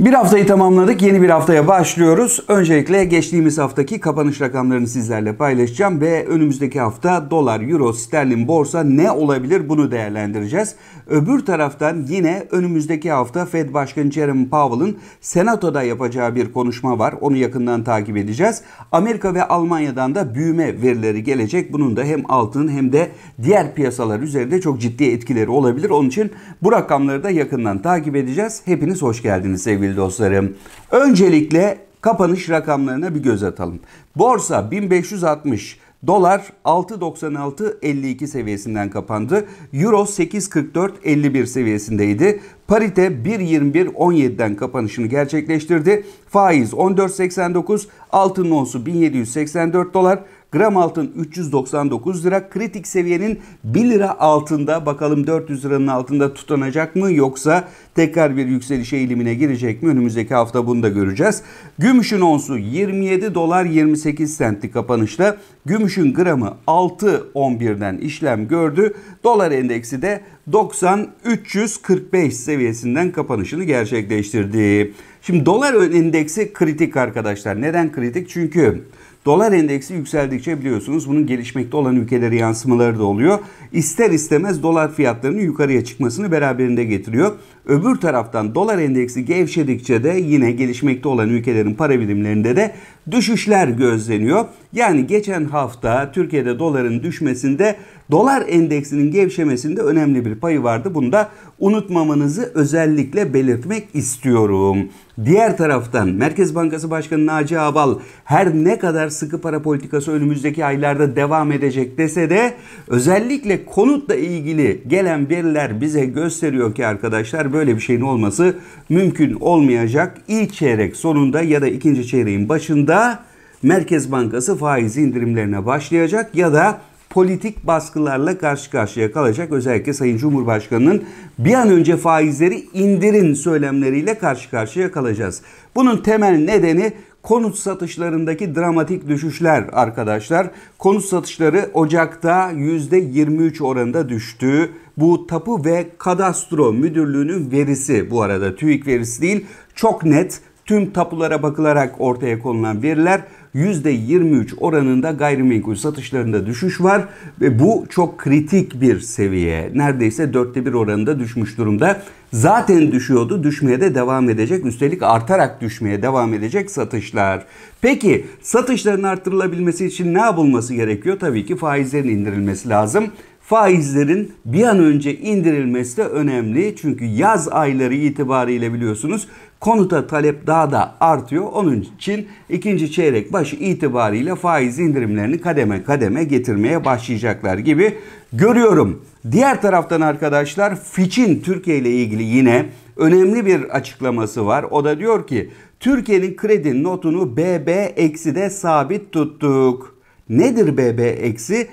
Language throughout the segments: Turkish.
Bir haftayı tamamladık. Yeni bir haftaya başlıyoruz. Öncelikle geçtiğimiz haftaki kapanış rakamlarını sizlerle paylaşacağım ve önümüzdeki hafta dolar, euro, sterlin, borsa ne olabilir bunu değerlendireceğiz. Öbür taraftan yine önümüzdeki hafta Fed Başkanı Jerome Powell'ın Senato'da yapacağı bir konuşma var. Onu yakından takip edeceğiz. Amerika ve Almanya'dan da büyüme verileri gelecek. Bunun da hem altın hem de diğer piyasalar üzerinde çok ciddi etkileri olabilir. Onun için bu rakamları da yakından takip edeceğiz. Hepiniz hoş geldiniz sevgili dostlarım. Öncelikle kapanış rakamlarına bir göz atalım. Borsa 1560, Dolar 6.96.52 seviyesinden kapandı. Euro 8.44.51 seviyesindeydi. Parite 1.21.17'den kapanışını gerçekleştirdi. Faiz 14.89, altın onsu 1784 dolar, Gram altın 399 lira. Kritik seviyenin 1 lira altında. Bakalım 400 liranın altında tutanacak mı yoksa tekrar bir yükseliş eğilimine girecek mi? Önümüzdeki hafta bunu da göreceğiz. Gümüşün onsu 27 dolar 28 sentli kapanışla. Gümüşün gramı 6.11'den işlem gördü. Dolar endeksi de 90-345 seviyesinden kapanışını gerçekleştirdi. Şimdi dolar endeksi kritik arkadaşlar. Neden kritik? Çünkü Dolar endeksi yükseldikçe biliyorsunuz bunun gelişmekte olan ülkelere yansımaları da oluyor. İster istemez dolar fiyatlarının yukarıya çıkmasını beraberinde getiriyor. Öbür taraftan dolar endeksi gevşedikçe de yine gelişmekte olan ülkelerin para birimlerinde de düşüşler gözleniyor. Yani geçen hafta Türkiye'de doların düşmesinde dolar endeksinin gevşemesinde önemli bir payı vardı. Bunu da unutmamanızı özellikle belirtmek istiyorum. Diğer taraftan Merkez Bankası Başkanı Naci Abal her ne kadar sıkı para politikası önümüzdeki aylarda devam edecek dese de özellikle konutla ilgili gelen veriler bize gösteriyor ki arkadaşlar böyle bir şeyin olması mümkün olmayacak. İlk çeyrek sonunda ya da ikinci çeyreğin başında Merkez Bankası faiz indirimlerine başlayacak ya da politik baskılarla karşı karşıya kalacak. Özellikle Sayın Cumhurbaşkanı'nın bir an önce faizleri indirin söylemleriyle karşı karşıya kalacağız. Bunun temel nedeni konut satışlarındaki dramatik düşüşler arkadaşlar. Konut satışları Ocak'ta %23 oranında düştü. Bu Tapu ve Kadastro Müdürlüğü'nün verisi bu arada TÜİK verisi değil. Çok net tüm tapulara bakılarak ortaya konulan veriler %23 oranında gayrimenkul satışlarında düşüş var ve bu çok kritik bir seviye. Neredeyse dörtte bir oranında düşmüş durumda. Zaten düşüyordu, düşmeye de devam edecek. Üstelik artarak düşmeye devam edecek satışlar. Peki satışların arttırılabilmesi için ne yapılması gerekiyor? Tabii ki faizlerin indirilmesi lazım faizlerin bir an önce indirilmesi de önemli. Çünkü yaz ayları itibariyle biliyorsunuz Konuta talep daha da artıyor. Onun için ikinci çeyrek başı itibariyle faiz indirimlerini kademe kademe getirmeye başlayacaklar gibi görüyorum. Diğer taraftan arkadaşlar Fitch'in Türkiye ile ilgili yine önemli bir açıklaması var. O da diyor ki Türkiye'nin kredi notunu BB eksi de sabit tuttuk. Nedir BB eksi?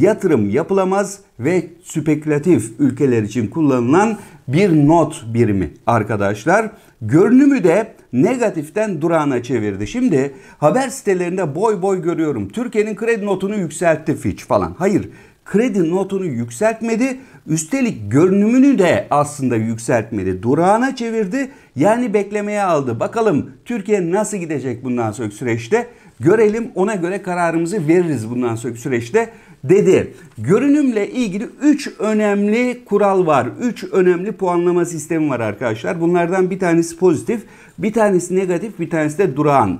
Yatırım yapılamaz ve spekülatif ülkeler için kullanılan bir not birimi arkadaşlar. Görünümü de negatiften durağına çevirdi. Şimdi haber sitelerinde boy boy görüyorum. Türkiye'nin kredi notunu yükseltti Fitch falan. Hayır kredi notunu yükseltmedi. Üstelik görünümünü de aslında yükseltmedi. Durağına çevirdi. Yani beklemeye aldı. Bakalım Türkiye nasıl gidecek bundan sonraki süreçte? Görelim ona göre kararımızı veririz bundan sonraki süreçte dedi. Görünümle ilgili 3 önemli kural var. 3 önemli puanlama sistemi var arkadaşlar. Bunlardan bir tanesi pozitif, bir tanesi negatif, bir tanesi de durağan.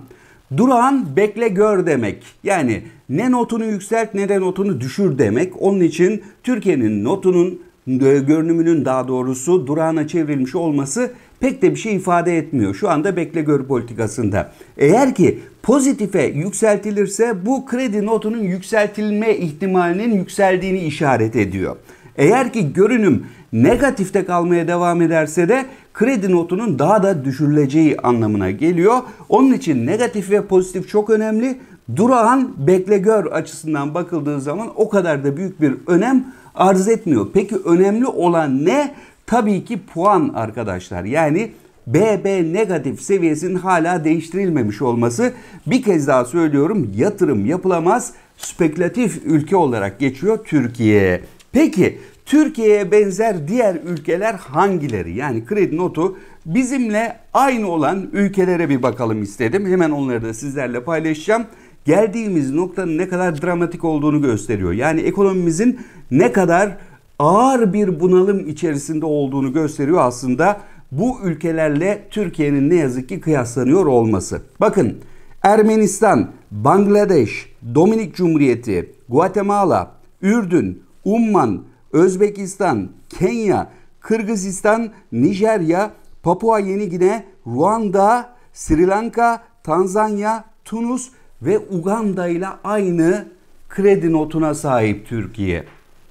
Durağan bekle gör demek. Yani ne notunu yükselt ne de notunu düşür demek. Onun için Türkiye'nin notunun e, görünümünün daha doğrusu durağına çevrilmiş olması pek de bir şey ifade etmiyor şu anda bekle gör politikasında. Eğer ki pozitife yükseltilirse bu kredi notunun yükseltilme ihtimalinin yükseldiğini işaret ediyor. Eğer ki görünüm negatifte kalmaya devam ederse de kredi notunun daha da düşürüleceği anlamına geliyor. Onun için negatif ve pozitif çok önemli. Durağan bekle gör açısından bakıldığı zaman o kadar da büyük bir önem arz etmiyor. Peki önemli olan ne? Tabii ki puan arkadaşlar. Yani BB negatif seviyesinin hala değiştirilmemiş olması bir kez daha söylüyorum yatırım yapılamaz spekülatif ülke olarak geçiyor Türkiye. Peki Türkiye'ye benzer diğer ülkeler hangileri? Yani kredi notu bizimle aynı olan ülkelere bir bakalım istedim. Hemen onları da sizlerle paylaşacağım. Geldiğimiz noktanın ne kadar dramatik olduğunu gösteriyor. Yani ekonomimizin ne kadar ağır bir bunalım içerisinde olduğunu gösteriyor aslında bu ülkelerle Türkiye'nin ne yazık ki kıyaslanıyor olması. Bakın Ermenistan, Bangladeş, Dominik Cumhuriyeti, Guatemala, Ürdün, Umman, Özbekistan, Kenya, Kırgızistan, Nijerya, Papua Yeni Gine, Ruanda, Sri Lanka, Tanzanya, Tunus ve Uganda ile aynı kredi notuna sahip Türkiye.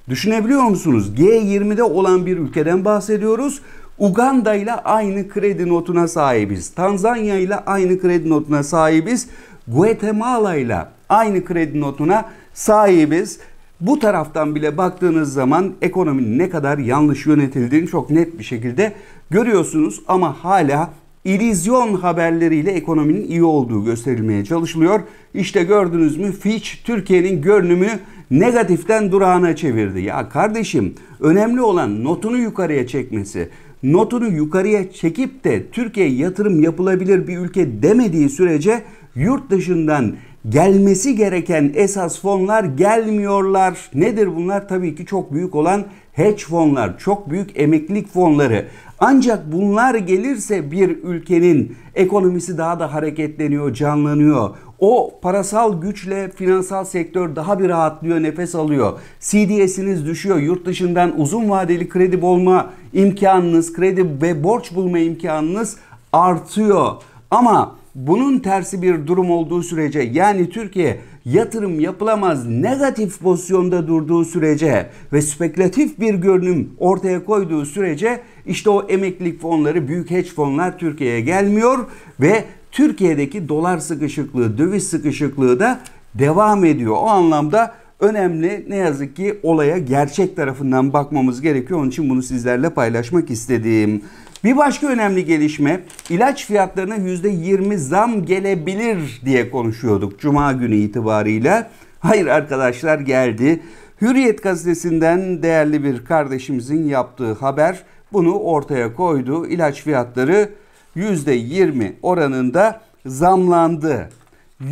Düşünebiliyor musunuz? G20'de olan bir ülkeden bahsediyoruz. Uganda ile aynı kredi notuna sahibiz. Tanzanya ile aynı kredi notuna sahibiz. Guatemala ile aynı kredi notuna sahibiz. Bu taraftan bile baktığınız zaman ekonominin ne kadar yanlış yönetildiğini çok net bir şekilde görüyorsunuz ama hala İllüzyon haberleriyle ekonominin iyi olduğu gösterilmeye çalışılıyor. İşte gördünüz mü Fitch Türkiye'nin görünümü negatiften durağına çevirdi. Ya kardeşim önemli olan notunu yukarıya çekmesi. Notunu yukarıya çekip de Türkiye yatırım yapılabilir bir ülke demediği sürece yurt dışından gelmesi gereken esas fonlar gelmiyorlar. Nedir bunlar? Tabii ki çok büyük olan hedge fonlar, çok büyük emeklilik fonları, ancak bunlar gelirse bir ülkenin ekonomisi daha da hareketleniyor, canlanıyor. O parasal güçle finansal sektör daha bir rahatlıyor, nefes alıyor. CDS'iniz düşüyor. Yurt dışından uzun vadeli kredi bulma imkanınız, kredi ve borç bulma imkanınız artıyor. Ama bunun tersi bir durum olduğu sürece yani Türkiye yatırım yapılamaz negatif pozisyonda durduğu sürece ve spekülatif bir görünüm ortaya koyduğu sürece işte o emeklilik fonları, büyük hedge fonlar Türkiye'ye gelmiyor ve Türkiye'deki dolar sıkışıklığı, döviz sıkışıklığı da devam ediyor. O anlamda önemli ne yazık ki olaya gerçek tarafından bakmamız gerekiyor. Onun için bunu sizlerle paylaşmak istediğim. Bir başka önemli gelişme ilaç fiyatlarına %20 zam gelebilir diye konuşuyorduk cuma günü itibarıyla. Hayır arkadaşlar geldi. Hürriyet gazetesinden değerli bir kardeşimizin yaptığı haber bunu ortaya koydu. İlaç fiyatları %20 oranında zamlandı.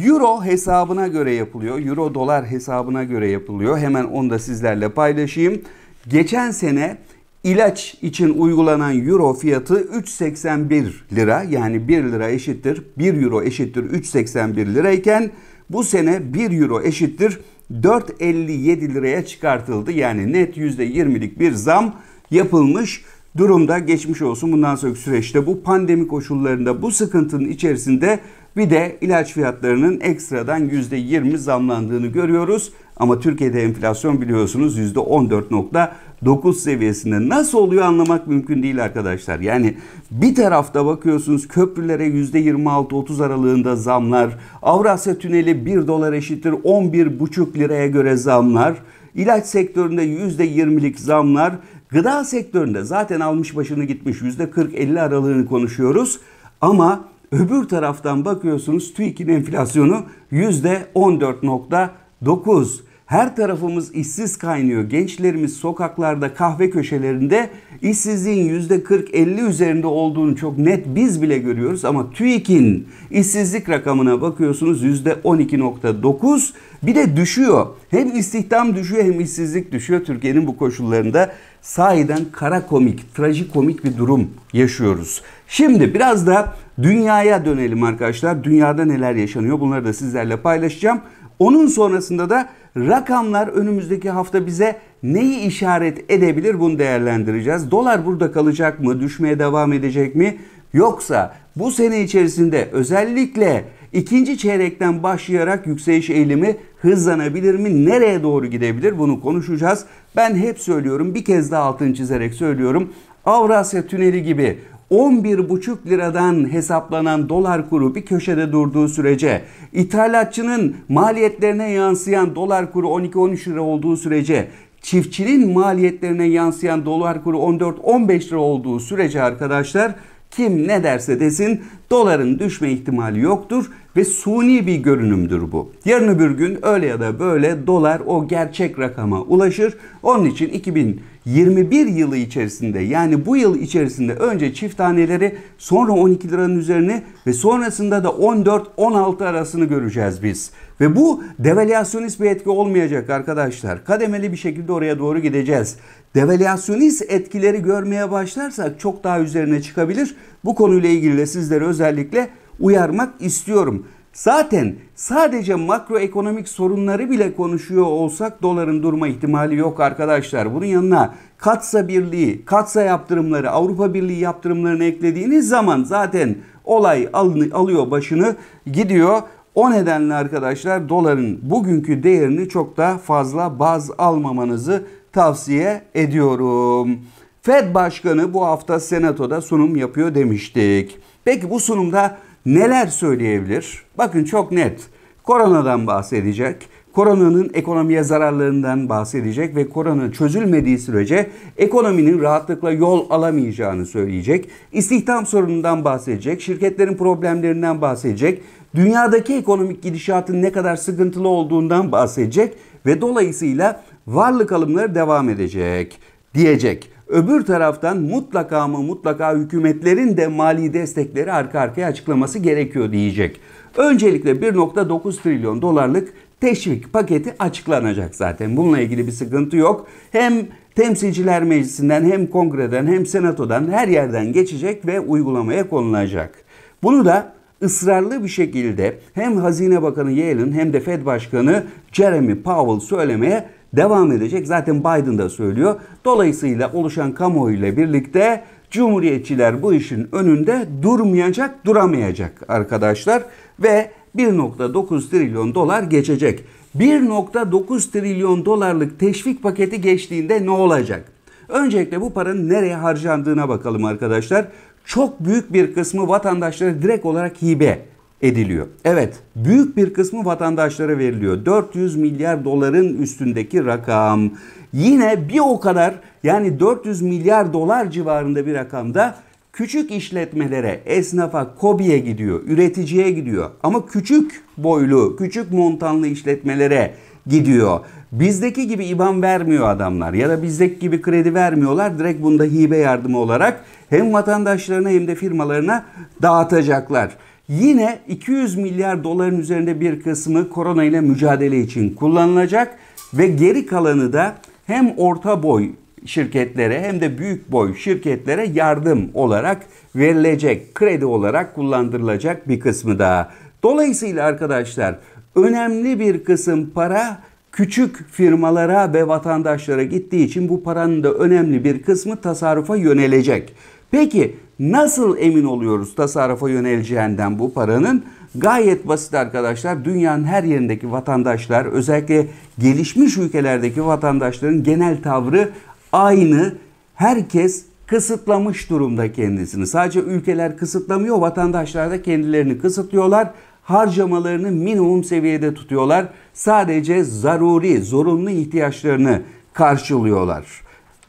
Euro hesabına göre yapılıyor. Euro dolar hesabına göre yapılıyor. Hemen onu da sizlerle paylaşayım. Geçen sene ilaç için uygulanan euro fiyatı 3.81 lira. Yani 1 lira eşittir 1 euro eşittir 3.81 lirayken bu sene 1 euro eşittir 4.57 liraya çıkartıldı. Yani net %20'lik bir zam yapılmış durumda geçmiş olsun bundan sonraki süreçte bu pandemi koşullarında bu sıkıntının içerisinde bir de ilaç fiyatlarının ekstradan %20 zamlandığını görüyoruz. Ama Türkiye'de enflasyon biliyorsunuz %14.9 seviyesinde. Nasıl oluyor anlamak mümkün değil arkadaşlar. Yani bir tarafta bakıyorsunuz köprülere %26-30 aralığında zamlar. Avrasya Tüneli 1 dolar eşittir 11,5 liraya göre zamlar. İlaç sektöründe %20'lik zamlar Gıda sektöründe zaten almış başını gitmiş %40-50 aralığını konuşuyoruz. Ama öbür taraftan bakıyorsunuz TÜİK'in enflasyonu %14.9. Her tarafımız işsiz kaynıyor. Gençlerimiz sokaklarda, kahve köşelerinde işsizliğin %40-50 üzerinde olduğunu çok net biz bile görüyoruz. Ama TÜİK'in işsizlik rakamına bakıyorsunuz %12.9 bir de düşüyor. Hem istihdam düşüyor hem işsizlik düşüyor. Türkiye'nin bu koşullarında sahiden kara komik, trajikomik bir durum yaşıyoruz. Şimdi biraz da dünyaya dönelim arkadaşlar. Dünyada neler yaşanıyor bunları da sizlerle paylaşacağım. Onun sonrasında da Rakamlar önümüzdeki hafta bize neyi işaret edebilir bunu değerlendireceğiz. Dolar burada kalacak mı? Düşmeye devam edecek mi? Yoksa bu sene içerisinde özellikle ikinci çeyrekten başlayarak yükseliş eğilimi hızlanabilir mi? Nereye doğru gidebilir? Bunu konuşacağız. Ben hep söylüyorum bir kez daha altını çizerek söylüyorum. Avrasya Tüneli gibi 11,5 liradan hesaplanan dolar kuru bir köşede durduğu sürece, ithalatçının maliyetlerine yansıyan dolar kuru 12-13 lira olduğu sürece, çiftçinin maliyetlerine yansıyan dolar kuru 14-15 lira olduğu sürece arkadaşlar kim ne derse desin doların düşme ihtimali yoktur ve suni bir görünümdür bu. Yarın öbür gün öyle ya da böyle dolar o gerçek rakama ulaşır. Onun için 2000 21 yılı içerisinde yani bu yıl içerisinde önce çift taneleri sonra 12 liranın üzerine ve sonrasında da 14-16 arasını göreceğiz biz. Ve bu devalüasyonist bir etki olmayacak arkadaşlar. Kademeli bir şekilde oraya doğru gideceğiz. Devalüasyonist etkileri görmeye başlarsak çok daha üzerine çıkabilir. Bu konuyla ilgili de sizleri özellikle uyarmak istiyorum. Zaten sadece makroekonomik sorunları bile konuşuyor olsak doların durma ihtimali yok arkadaşlar. Bunun yanına katsa birliği, katsa yaptırımları, Avrupa Birliği yaptırımlarını eklediğiniz zaman zaten olay alıyor başını gidiyor. O nedenle arkadaşlar doların bugünkü değerini çok da fazla baz almamanızı tavsiye ediyorum. Fed Başkanı bu hafta Senato'da sunum yapıyor demiştik. Peki bu sunumda neler söyleyebilir? Bakın çok net. Koronadan bahsedecek. Koronanın ekonomiye zararlarından bahsedecek ve korona çözülmediği sürece ekonominin rahatlıkla yol alamayacağını söyleyecek. İstihdam sorunundan bahsedecek, şirketlerin problemlerinden bahsedecek, dünyadaki ekonomik gidişatın ne kadar sıkıntılı olduğundan bahsedecek ve dolayısıyla varlık alımları devam edecek diyecek. Öbür taraftan mutlaka mı mutlaka hükümetlerin de mali destekleri arka arkaya açıklaması gerekiyor diyecek. Öncelikle 1.9 trilyon dolarlık teşvik paketi açıklanacak zaten. Bununla ilgili bir sıkıntı yok. Hem temsilciler meclisinden hem kongreden hem senatodan her yerden geçecek ve uygulamaya konulacak. Bunu da ısrarlı bir şekilde hem Hazine Bakanı Yellen hem de Fed Başkanı Jeremy Powell söylemeye devam edecek. Zaten Biden da söylüyor. Dolayısıyla oluşan kamuoyuyla birlikte Cumhuriyetçiler bu işin önünde durmayacak, duramayacak arkadaşlar ve 1.9 trilyon dolar geçecek. 1.9 trilyon dolarlık teşvik paketi geçtiğinde ne olacak? Öncelikle bu paranın nereye harcandığına bakalım arkadaşlar. Çok büyük bir kısmı vatandaşlara direkt olarak hibe ediliyor. Evet büyük bir kısmı vatandaşlara veriliyor. 400 milyar doların üstündeki rakam. Yine bir o kadar yani 400 milyar dolar civarında bir rakamda küçük işletmelere, esnafa, kobiye gidiyor, üreticiye gidiyor. Ama küçük boylu, küçük montanlı işletmelere gidiyor. Bizdeki gibi IBAN vermiyor adamlar ya da bizdeki gibi kredi vermiyorlar. Direkt bunda hibe yardımı olarak hem vatandaşlarına hem de firmalarına dağıtacaklar. Yine 200 milyar doların üzerinde bir kısmı korona ile mücadele için kullanılacak ve geri kalanı da hem orta boy şirketlere hem de büyük boy şirketlere yardım olarak verilecek, kredi olarak kullandırılacak bir kısmı daha. Dolayısıyla arkadaşlar önemli bir kısım para küçük firmalara ve vatandaşlara gittiği için bu paranın da önemli bir kısmı tasarrufa yönelecek. Peki nasıl emin oluyoruz tasarrufa yöneleceğinden bu paranın? Gayet basit arkadaşlar. Dünyanın her yerindeki vatandaşlar özellikle gelişmiş ülkelerdeki vatandaşların genel tavrı aynı. Herkes kısıtlamış durumda kendisini. Sadece ülkeler kısıtlamıyor, vatandaşlar da kendilerini kısıtlıyorlar. Harcamalarını minimum seviyede tutuyorlar. Sadece zaruri, zorunlu ihtiyaçlarını karşılıyorlar.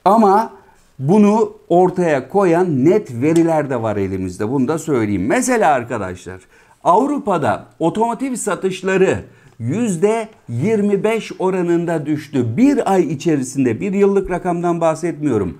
Ama bunu ortaya koyan net veriler de var elimizde. Bunu da söyleyeyim. Mesela arkadaşlar Avrupa'da otomotiv satışları %25 oranında düştü. Bir ay içerisinde bir yıllık rakamdan bahsetmiyorum.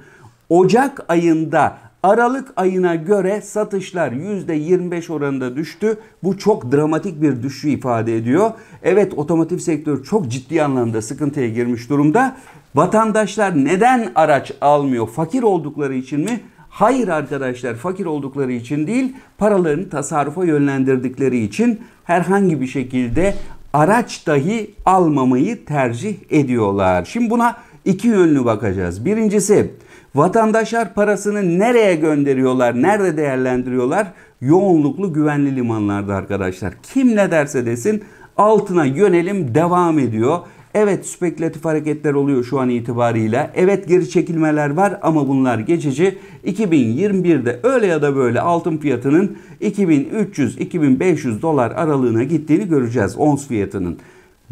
Ocak ayında Aralık ayına göre satışlar %25 oranında düştü. Bu çok dramatik bir düşüşü ifade ediyor. Evet otomotiv sektör çok ciddi anlamda sıkıntıya girmiş durumda Vatandaşlar neden araç almıyor? Fakir oldukları için mi? Hayır arkadaşlar fakir oldukları için değil paralarını tasarrufa yönlendirdikleri için herhangi bir şekilde araç dahi almamayı tercih ediyorlar. Şimdi buna iki yönlü bakacağız. Birincisi vatandaşlar parasını nereye gönderiyorlar, nerede değerlendiriyorlar? Yoğunluklu güvenli limanlarda arkadaşlar. Kim ne derse desin altına yönelim devam ediyor. Evet spekülatif hareketler oluyor şu an itibariyle. Evet geri çekilmeler var ama bunlar geçici. 2021'de öyle ya da böyle altın fiyatının 2300-2500 dolar aralığına gittiğini göreceğiz ons fiyatının.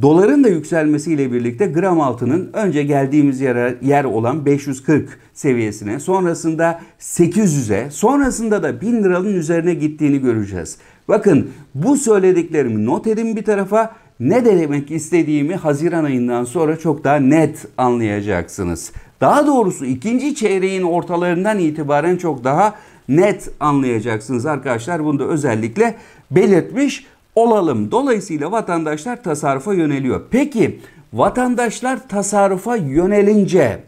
Doların da yükselmesiyle birlikte gram altının önce geldiğimiz yere, yer olan 540 seviyesine, sonrasında 800'e, sonrasında da 1000 liranın üzerine gittiğini göreceğiz. Bakın bu söylediklerimi not edin bir tarafa ne demek istediğimi Haziran ayından sonra çok daha net anlayacaksınız. Daha doğrusu ikinci çeyreğin ortalarından itibaren çok daha net anlayacaksınız arkadaşlar. Bunu da özellikle belirtmiş olalım. Dolayısıyla vatandaşlar tasarrufa yöneliyor. Peki vatandaşlar tasarrufa yönelince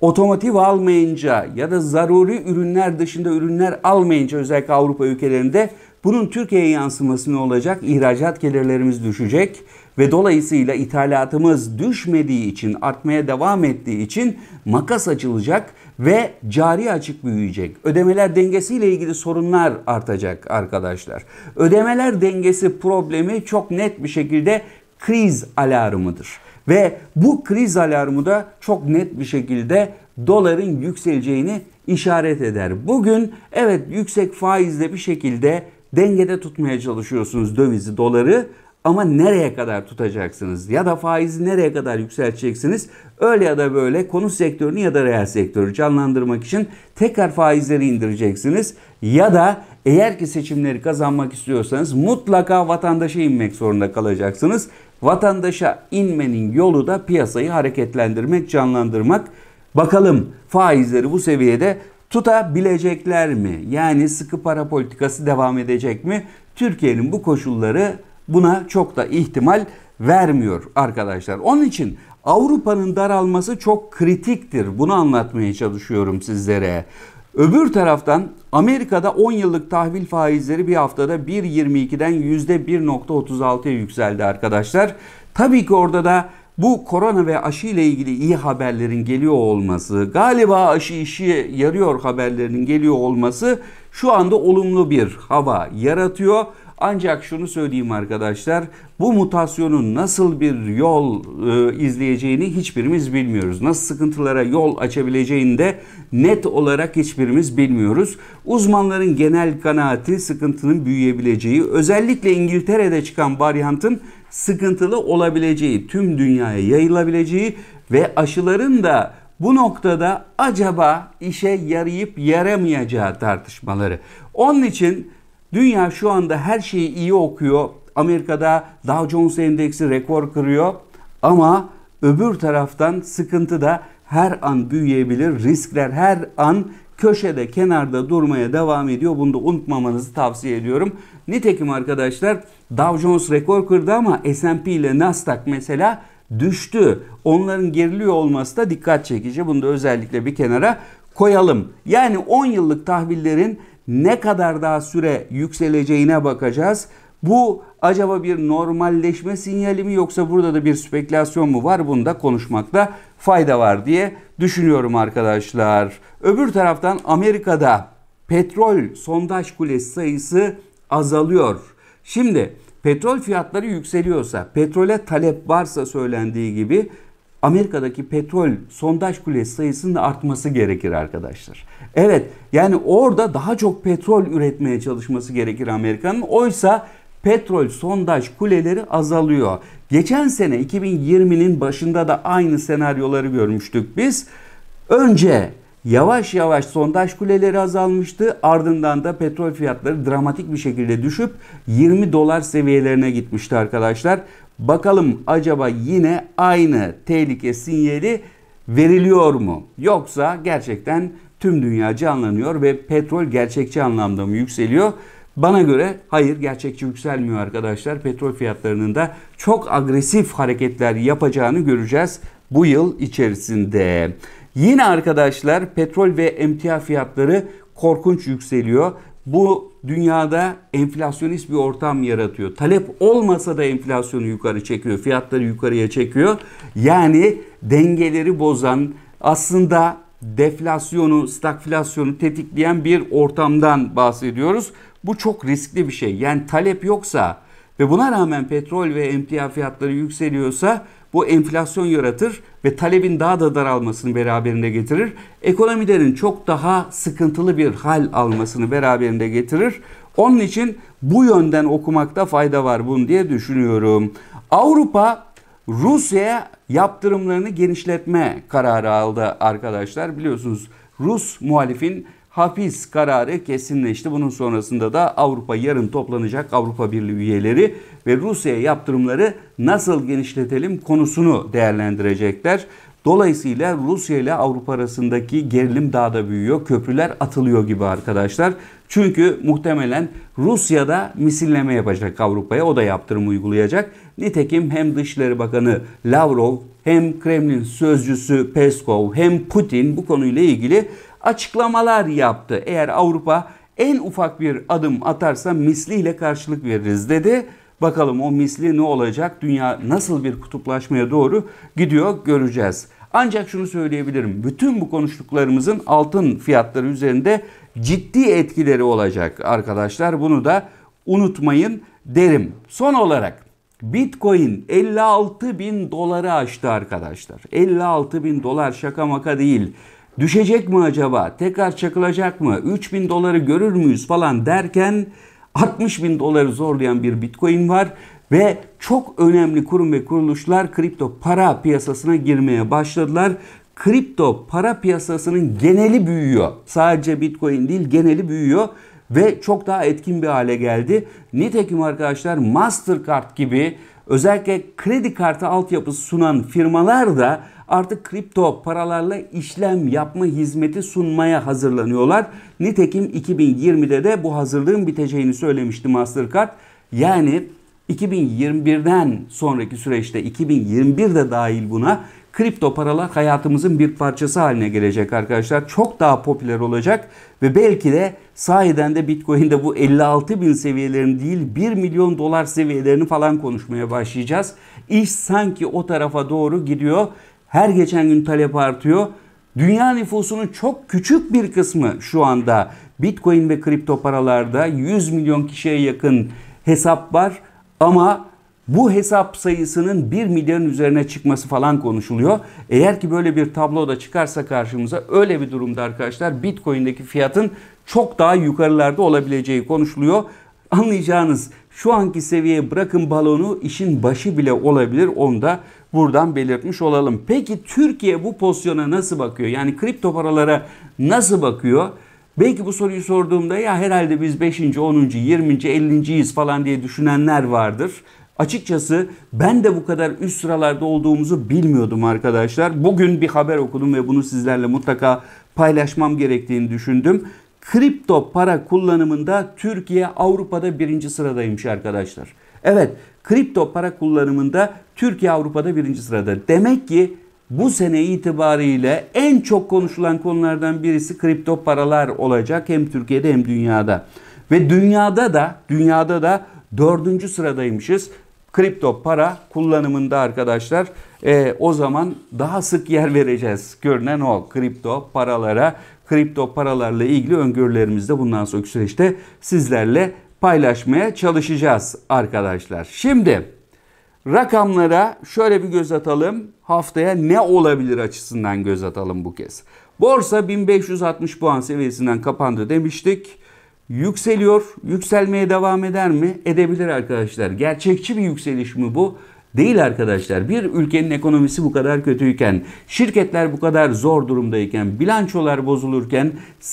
otomotiv almayınca ya da zaruri ürünler dışında ürünler almayınca özellikle Avrupa ülkelerinde bunun Türkiye'ye yansıması ne olacak? İhracat gelirlerimiz düşecek ve dolayısıyla ithalatımız düşmediği için, artmaya devam ettiği için makas açılacak ve cari açık büyüyecek. Ödemeler dengesiyle ilgili sorunlar artacak arkadaşlar. Ödemeler dengesi problemi çok net bir şekilde kriz alarmıdır. Ve bu kriz alarmı da çok net bir şekilde doların yükseleceğini işaret eder. Bugün evet yüksek faizle bir şekilde dengede tutmaya çalışıyorsunuz dövizi, doları ama nereye kadar tutacaksınız ya da faizi nereye kadar yükselteceksiniz? Öyle ya da böyle konut sektörünü ya da reel sektörü canlandırmak için tekrar faizleri indireceksiniz ya da eğer ki seçimleri kazanmak istiyorsanız mutlaka vatandaşa inmek zorunda kalacaksınız. Vatandaşa inmenin yolu da piyasayı hareketlendirmek, canlandırmak. Bakalım faizleri bu seviyede tutabilecekler mi? Yani sıkı para politikası devam edecek mi? Türkiye'nin bu koşulları buna çok da ihtimal vermiyor arkadaşlar. Onun için Avrupa'nın daralması çok kritiktir. Bunu anlatmaya çalışıyorum sizlere. Öbür taraftan Amerika'da 10 yıllık tahvil faizleri bir haftada 1.22'den %1.36'ya yükseldi arkadaşlar. Tabii ki orada da bu korona ve aşı ile ilgili iyi haberlerin geliyor olması, galiba aşı işi yarıyor haberlerinin geliyor olması şu anda olumlu bir hava yaratıyor. Ancak şunu söyleyeyim arkadaşlar, bu mutasyonun nasıl bir yol e, izleyeceğini hiçbirimiz bilmiyoruz. Nasıl sıkıntılara yol açabileceğini de net olarak hiçbirimiz bilmiyoruz. Uzmanların genel kanaati sıkıntının büyüyebileceği, özellikle İngiltere'de çıkan varyantın sıkıntılı olabileceği, tüm dünyaya yayılabileceği ve aşıların da bu noktada acaba işe yarayıp yaramayacağı tartışmaları. Onun için dünya şu anda her şeyi iyi okuyor. Amerika'da Dow Jones Endeksi rekor kırıyor ama öbür taraftan sıkıntı da her an büyüyebilir. Riskler her an köşede, kenarda durmaya devam ediyor. Bunu da unutmamanızı tavsiye ediyorum. Nitekim arkadaşlar Dow Jones rekor kırdı ama S&P ile Nasdaq mesela düştü. Onların geriliyor olması da dikkat çekici. Bunu da özellikle bir kenara koyalım. Yani 10 yıllık tahvillerin ne kadar daha süre yükseleceğine bakacağız. Bu acaba bir normalleşme sinyali mi yoksa burada da bir spekülasyon mu var? Bunu da konuşmakta fayda var diye düşünüyorum arkadaşlar. Öbür taraftan Amerika'da petrol sondaj kulesi sayısı azalıyor. Şimdi petrol fiyatları yükseliyorsa, petrole talep varsa söylendiği gibi Amerika'daki petrol sondaj kulesi sayısının da artması gerekir arkadaşlar. Evet yani orada daha çok petrol üretmeye çalışması gerekir Amerika'nın. Oysa petrol sondaj kuleleri azalıyor. Geçen sene 2020'nin başında da aynı senaryoları görmüştük biz. Önce yavaş yavaş sondaj kuleleri azalmıştı. Ardından da petrol fiyatları dramatik bir şekilde düşüp 20 dolar seviyelerine gitmişti arkadaşlar. Bakalım acaba yine aynı tehlike sinyali veriliyor mu? Yoksa gerçekten tüm dünya canlanıyor ve petrol gerçekçi anlamda mı yükseliyor? Bana göre hayır gerçekçi yükselmiyor arkadaşlar. Petrol fiyatlarının da çok agresif hareketler yapacağını göreceğiz bu yıl içerisinde. Yine arkadaşlar petrol ve emtia fiyatları korkunç yükseliyor. Bu dünyada enflasyonist bir ortam yaratıyor. Talep olmasa da enflasyonu yukarı çekiyor, fiyatları yukarıya çekiyor. Yani dengeleri bozan, aslında deflasyonu, stagflasyonu tetikleyen bir ortamdan bahsediyoruz. Bu çok riskli bir şey. Yani talep yoksa ve buna rağmen petrol ve emtia fiyatları yükseliyorsa bu enflasyon yaratır ve talebin daha da daralmasını beraberinde getirir. Ekonomilerin çok daha sıkıntılı bir hal almasını beraberinde getirir. Onun için bu yönden okumakta fayda var bunu diye düşünüyorum. Avrupa Rusya'ya yaptırımlarını genişletme kararı aldı arkadaşlar. Biliyorsunuz Rus muhalifin hapis kararı kesinleşti. Bunun sonrasında da Avrupa yarın toplanacak Avrupa Birliği üyeleri ve Rusya'ya yaptırımları nasıl genişletelim konusunu değerlendirecekler. Dolayısıyla Rusya ile Avrupa arasındaki gerilim daha da büyüyor. Köprüler atılıyor gibi arkadaşlar. Çünkü muhtemelen Rusya da misilleme yapacak Avrupa'ya. O da yaptırım uygulayacak. Nitekim hem Dışişleri Bakanı Lavrov hem Kremlin sözcüsü Peskov hem Putin bu konuyla ilgili açıklamalar yaptı. Eğer Avrupa en ufak bir adım atarsa misliyle karşılık veririz dedi. Bakalım o misli ne olacak? Dünya nasıl bir kutuplaşmaya doğru gidiyor göreceğiz. Ancak şunu söyleyebilirim. Bütün bu konuştuklarımızın altın fiyatları üzerinde ciddi etkileri olacak arkadaşlar. Bunu da unutmayın derim. Son olarak Bitcoin 56 bin doları aştı arkadaşlar. 56 bin dolar şaka maka değil. Düşecek mi acaba? Tekrar çakılacak mı? 3000 doları görür müyüz falan derken 60 bin doları zorlayan bir bitcoin var ve çok önemli kurum ve kuruluşlar kripto para piyasasına girmeye başladılar. Kripto para piyasasının geneli büyüyor. Sadece bitcoin değil geneli büyüyor ve çok daha etkin bir hale geldi. Nitekim arkadaşlar Mastercard gibi Özellikle kredi kartı altyapısı sunan firmalar da artık kripto paralarla işlem yapma hizmeti sunmaya hazırlanıyorlar. Nitekim 2020'de de bu hazırlığın biteceğini söylemişti Mastercard. Yani 2021'den sonraki süreçte 2021 de dahil buna kripto paralar hayatımızın bir parçası haline gelecek arkadaşlar. Çok daha popüler olacak ve belki de sahiden de Bitcoin'de bu 56 bin seviyelerini değil 1 milyon dolar seviyelerini falan konuşmaya başlayacağız. İş sanki o tarafa doğru gidiyor. Her geçen gün talep artıyor. Dünya nüfusunun çok küçük bir kısmı şu anda Bitcoin ve kripto paralarda 100 milyon kişiye yakın hesap var ama bu hesap sayısının 1 milyarın üzerine çıkması falan konuşuluyor. Eğer ki böyle bir tablo da çıkarsa karşımıza öyle bir durumda arkadaşlar Bitcoin'deki fiyatın çok daha yukarılarda olabileceği konuşuluyor. Anlayacağınız şu anki seviyeye bırakın balonu işin başı bile olabilir. Onu da buradan belirtmiş olalım. Peki Türkiye bu pozisyona nasıl bakıyor? Yani kripto paralara nasıl bakıyor? Belki bu soruyu sorduğumda ya herhalde biz 5. 10. 20. 50.yiz falan diye düşünenler vardır. Açıkçası ben de bu kadar üst sıralarda olduğumuzu bilmiyordum arkadaşlar. Bugün bir haber okudum ve bunu sizlerle mutlaka paylaşmam gerektiğini düşündüm. Kripto para kullanımında Türkiye Avrupa'da birinci sıradaymış arkadaşlar. Evet kripto para kullanımında Türkiye Avrupa'da birinci sırada. Demek ki bu sene itibariyle en çok konuşulan konulardan birisi kripto paralar olacak hem Türkiye'de hem dünyada. Ve dünyada da dünyada da dördüncü sıradaymışız. Kripto para kullanımında arkadaşlar e, o zaman daha sık yer vereceğiz. Görünen o kripto paralara, kripto paralarla ilgili öngörülerimizde bundan sonraki süreçte sizlerle paylaşmaya çalışacağız arkadaşlar. Şimdi rakamlara şöyle bir göz atalım haftaya ne olabilir açısından göz atalım bu kez. Borsa 1560 puan seviyesinden kapandı demiştik. Yükseliyor. Yükselmeye devam eder mi? Edebilir arkadaşlar. Gerçekçi bir yükseliş mi bu? Değil arkadaşlar. Bir ülkenin ekonomisi bu kadar kötüyken, şirketler bu kadar zor durumdayken, bilançolar bozulurken,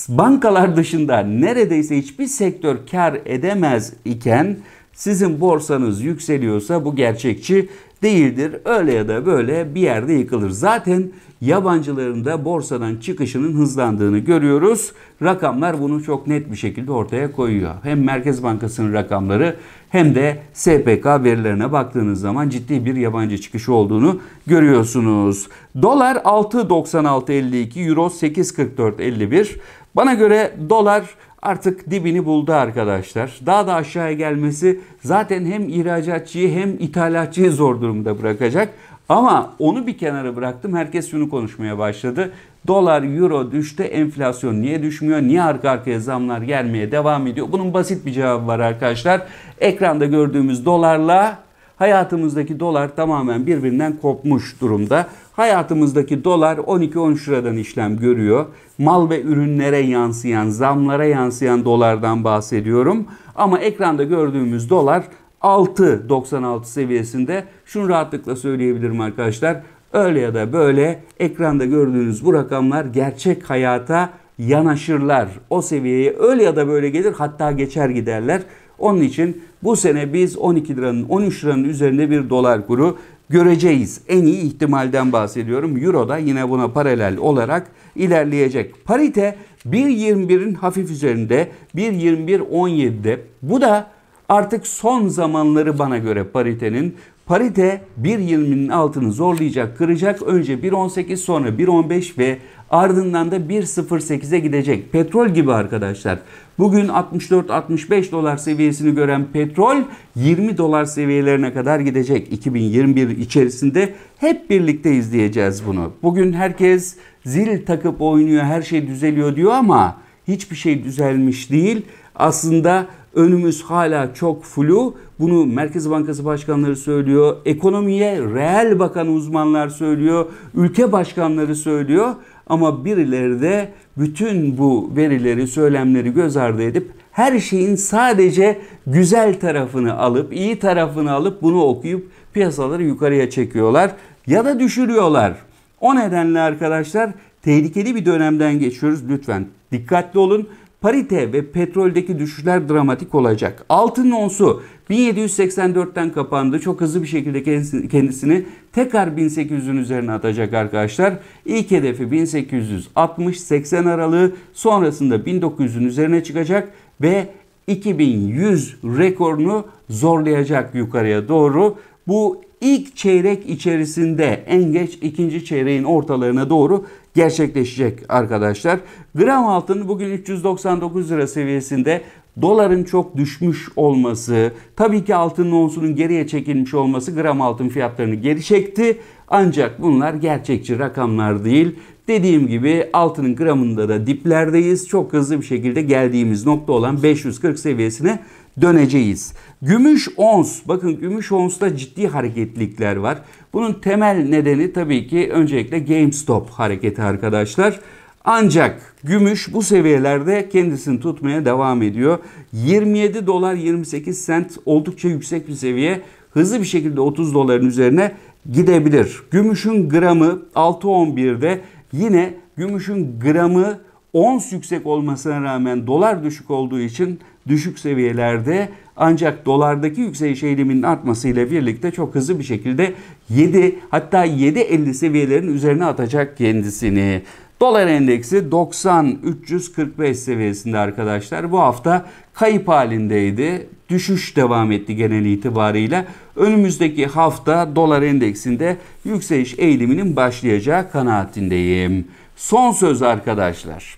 bankalar dışında neredeyse hiçbir sektör kar edemez iken sizin borsanız yükseliyorsa bu gerçekçi değildir. Öyle ya da böyle bir yerde yıkılır. Zaten yabancıların da borsadan çıkışının hızlandığını görüyoruz. Rakamlar bunu çok net bir şekilde ortaya koyuyor. Hem Merkez Bankası'nın rakamları hem de SPK verilerine baktığınız zaman ciddi bir yabancı çıkışı olduğunu görüyorsunuz. Dolar 6.96.52, Euro 8.44.51. Bana göre dolar artık dibini buldu arkadaşlar. Daha da aşağıya gelmesi zaten hem ihracatçıyı hem ithalatçıyı zor durumda bırakacak. Ama onu bir kenara bıraktım. Herkes şunu konuşmaya başladı. Dolar, euro düştü. Enflasyon niye düşmüyor? Niye arka arkaya zamlar gelmeye devam ediyor? Bunun basit bir cevabı var arkadaşlar. Ekranda gördüğümüz dolarla hayatımızdaki dolar tamamen birbirinden kopmuş durumda. Hayatımızdaki dolar 12-13 liradan işlem görüyor. Mal ve ürünlere yansıyan, zamlara yansıyan dolardan bahsediyorum. Ama ekranda gördüğümüz dolar 6.96 seviyesinde. Şunu rahatlıkla söyleyebilirim arkadaşlar. Öyle ya da böyle ekranda gördüğünüz bu rakamlar gerçek hayata yanaşırlar. O seviyeye öyle ya da böyle gelir hatta geçer giderler. Onun için bu sene biz 12 liranın 13 liranın üzerinde bir dolar kuru göreceğiz. En iyi ihtimalden bahsediyorum. Euro da yine buna paralel olarak ilerleyecek. Parite 1.21'in hafif üzerinde 1.21.17'de. Bu da artık son zamanları bana göre paritenin. Parite 1.20'nin altını zorlayacak, kıracak. Önce 1.18 sonra 1.15 ve ardından da 1.08'e gidecek. Petrol gibi arkadaşlar. Bugün 64-65 dolar seviyesini gören petrol 20 dolar seviyelerine kadar gidecek. 2021 içerisinde hep birlikte izleyeceğiz bunu. Bugün herkes zil takıp oynuyor, her şey düzeliyor diyor ama hiçbir şey düzelmiş değil. Aslında önümüz hala çok flu. Bunu Merkez Bankası başkanları söylüyor. Ekonomiye reel bakan uzmanlar söylüyor. Ülke başkanları söylüyor. Ama birileri de bütün bu verileri, söylemleri göz ardı edip her şeyin sadece güzel tarafını alıp, iyi tarafını alıp bunu okuyup piyasaları yukarıya çekiyorlar ya da düşürüyorlar. O nedenle arkadaşlar tehlikeli bir dönemden geçiyoruz. Lütfen dikkatli olun parite ve petroldeki düşüşler dramatik olacak. Altın onsu 1784'ten kapandı. Çok hızlı bir şekilde kendisini tekrar 1800'ün üzerine atacak arkadaşlar. İlk hedefi 1860-80 aralığı sonrasında 1900'ün üzerine çıkacak ve 2100 rekorunu zorlayacak yukarıya doğru. Bu ilk çeyrek içerisinde en geç ikinci çeyreğin ortalarına doğru gerçekleşecek arkadaşlar. Gram altın bugün 399 lira seviyesinde doların çok düşmüş olması, tabii ki altın onsunun geriye çekilmiş olması gram altın fiyatlarını geri çekti. Ancak bunlar gerçekçi rakamlar değil. Dediğim gibi altının gramında da diplerdeyiz. Çok hızlı bir şekilde geldiğimiz nokta olan 540 seviyesine döneceğiz. Gümüş ons. Bakın gümüş onsta ciddi hareketlikler var. Bunun temel nedeni tabii ki öncelikle GameStop hareketi arkadaşlar. Ancak gümüş bu seviyelerde kendisini tutmaya devam ediyor. 27 dolar 28 sent oldukça yüksek bir seviye. Hızlı bir şekilde 30 doların üzerine gidebilir. Gümüşün gramı 6.11'de yine gümüşün gramı ons yüksek olmasına rağmen dolar düşük olduğu için düşük seviyelerde ancak dolardaki yükseliş eğiliminin artmasıyla birlikte çok hızlı bir şekilde 7 hatta 7.50 seviyelerin üzerine atacak kendisini. Dolar endeksi 90-345 seviyesinde arkadaşlar. Bu hafta kayıp halindeydi düşüş devam etti genel itibarıyla Önümüzdeki hafta dolar endeksinde yükseliş eğiliminin başlayacağı kanaatindeyim. Son söz arkadaşlar.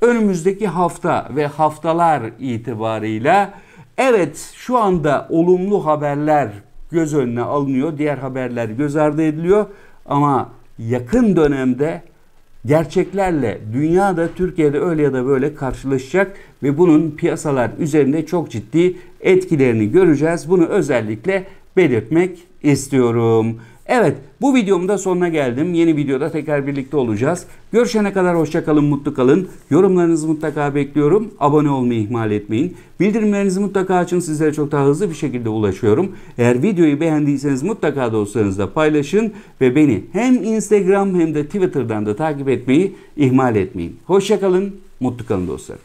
Önümüzdeki hafta ve haftalar itibarıyla evet şu anda olumlu haberler göz önüne alınıyor. Diğer haberler göz ardı ediliyor ama yakın dönemde gerçeklerle dünya da Türkiye'de öyle ya da böyle karşılaşacak ve bunun piyasalar üzerinde çok ciddi etkilerini göreceğiz. Bunu özellikle belirtmek istiyorum. Evet bu videomda sonuna geldim. Yeni videoda tekrar birlikte olacağız. Görüşene kadar hoşçakalın, mutlu kalın. Yorumlarınızı mutlaka bekliyorum. Abone olmayı ihmal etmeyin. Bildirimlerinizi mutlaka açın. Sizlere çok daha hızlı bir şekilde ulaşıyorum. Eğer videoyu beğendiyseniz mutlaka dostlarınızla paylaşın ve beni hem Instagram hem de Twitter'dan da takip etmeyi ihmal etmeyin. Hoşçakalın, mutlu kalın dostlar.